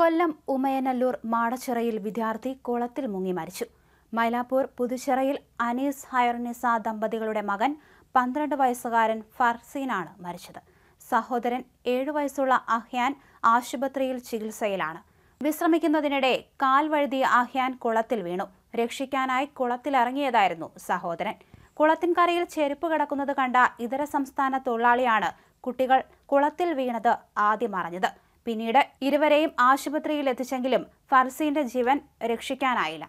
കൊല്ലം ഉമയനല്ലൂർ മാടച്ചിറയിൽ വിദ്യാർത്ഥി കുളത്തിൽ മുങ്ങി മരിച്ചു മൈലാപ്പൂർ പുതുച്ചിറയിൽ അനീസ് ഹയർനിസ ദമ്പതികളുടെ മകൻ പന്ത്രണ്ട് വയസ്സുകാരൻ ഫർസീനാണ് മരിച്ചത് സഹോദരൻ ഏഴു വയസ്സുള്ള അഹ്യാൻ ആശുപത്രിയിൽ ചികിത്സയിലാണ് വിശ്രമിക്കുന്നതിനിടെ കാൽ വഴുതിയ അഹ്യാൻ കുളത്തിൽ വീണു രക്ഷിക്കാനായി കുളത്തിലിറങ്ങിയതായിരുന്നു സഹോദരൻ കുളത്തിൻകരയിൽ ചെരുപ്പ് കിടക്കുന്നത് കണ്ട ഇതര സംസ്ഥാന തൊഴിലാളിയാണ് കുട്ടികൾ കുളത്തിൽ വീണത് ആദ്യം അറിഞ്ഞത് പിന്നീട് ഇരുവരെയും ആശുപത്രിയിൽ എത്തിച്ചെങ്കിലും ഫർസീന്റെ ജീവൻ രക്ഷിക്കാനായില്ല